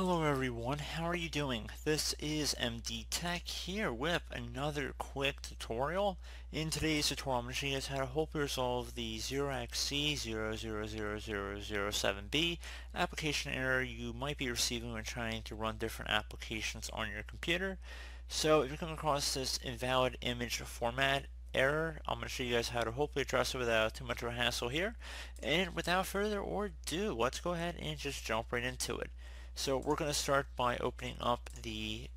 Hello everyone, how are you doing? This is MD Tech here with another quick tutorial. In today's tutorial, I'm going to show you guys how to hopefully resolve the 0xC0000007B application error you might be receiving when trying to run different applications on your computer. So if you come across this invalid image format error, I'm going to show you guys how to hopefully address it without too much of a hassle here. And without further ado, let's go ahead and just jump right into it. So we're going to start by opening up the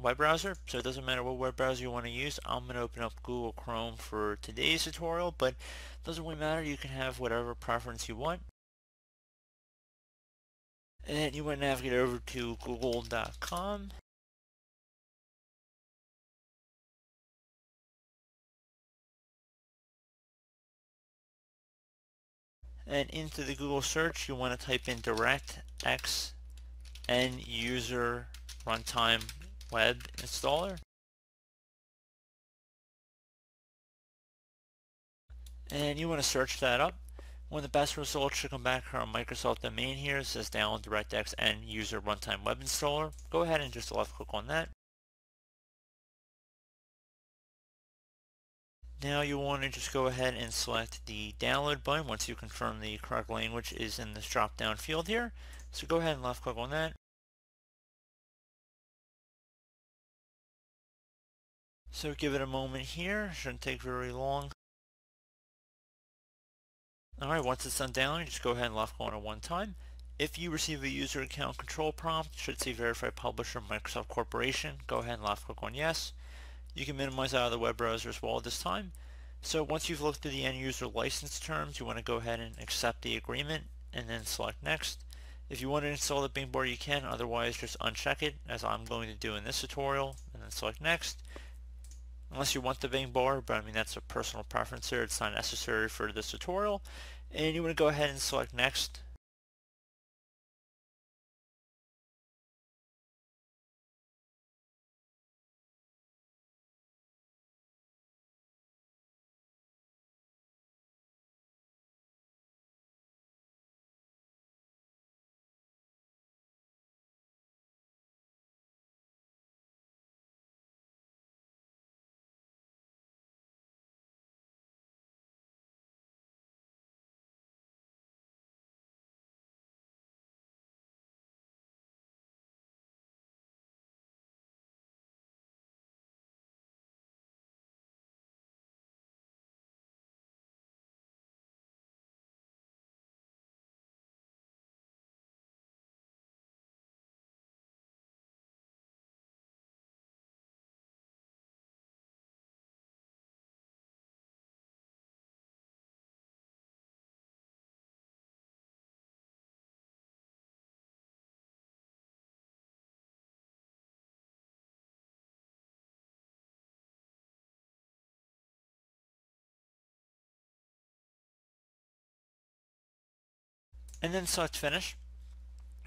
web browser. So it doesn't matter what web browser you want to use. I'm going to open up Google Chrome for today's tutorial, but doesn't really matter. You can have whatever preference you want. And then you want to navigate over to google.com. And into the Google search, you want to type in DirectX end user runtime web installer. And you want to search that up. One of the best results should come back from Microsoft domain here. It says download DirectX end user runtime web installer. Go ahead and just left click on that. Now you want to just go ahead and select the download button once you confirm the correct language is in this drop down field here. So go ahead and left click on that. So give it a moment here, shouldn't take very long. Alright, once it's done downloading, just go ahead and left click on it one time. If you receive a user account control prompt, should see verify publisher Microsoft Corporation, go ahead and left click on yes. You can minimize out of the web browser as well this time. So once you've looked through the end user license terms, you want to go ahead and accept the agreement and then select next. If you want to install the Bing board, you can. Otherwise, just uncheck it, as I'm going to do in this tutorial, and then select Next. Unless you want the Bing bar, but I mean, that's a personal preference here. It's not necessary for this tutorial. And you want to go ahead and select Next, and then select finish.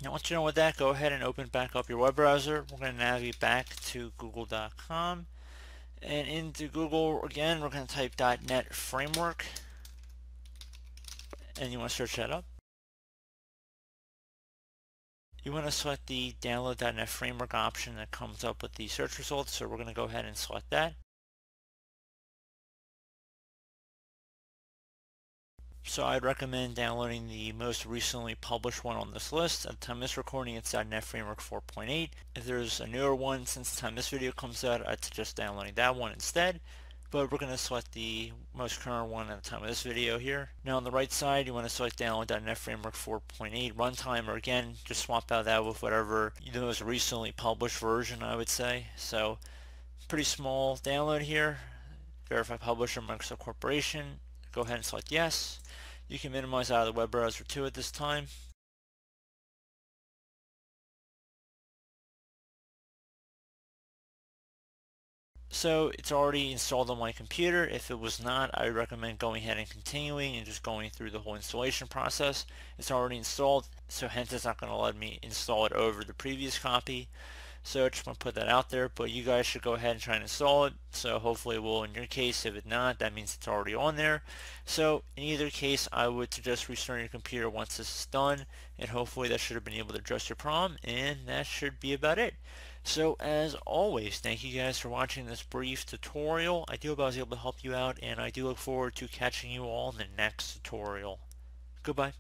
Now once you know with that, go ahead and open back up your web browser. We're going to navigate back to google.com and into Google again we're going to type .NET Framework and you want to search that up. You want to select the download.NET Framework option that comes up with the search results so we're going to go ahead and select that. So I'd recommend downloading the most recently published one on this list. At the time of this recording, it's .NET Framework 4.8. If there's a newer one since the time this video comes out, I'd suggest downloading that one instead. But we're going to select the most current one at the time of this video here. Now on the right side, you want to select download .NET Framework 4.8 runtime, or again, just swap out that with whatever the most recently published version, I would say. So pretty small download here. Verify Publisher, Microsoft Corporation, Go ahead and select yes. You can minimize out of the web browser too at this time. So it's already installed on my computer. If it was not, I would recommend going ahead and continuing and just going through the whole installation process. It's already installed, so hence it's not going to let me install it over the previous copy. So I just going to put that out there, but you guys should go ahead and try and install it. So hopefully it will in your case. If it's not, that means it's already on there. So in either case, I would suggest restarting your computer once this is done, and hopefully that should have been able to address your problem, and that should be about it. So as always, thank you guys for watching this brief tutorial. I do hope I was able to help you out, and I do look forward to catching you all in the next tutorial. Goodbye.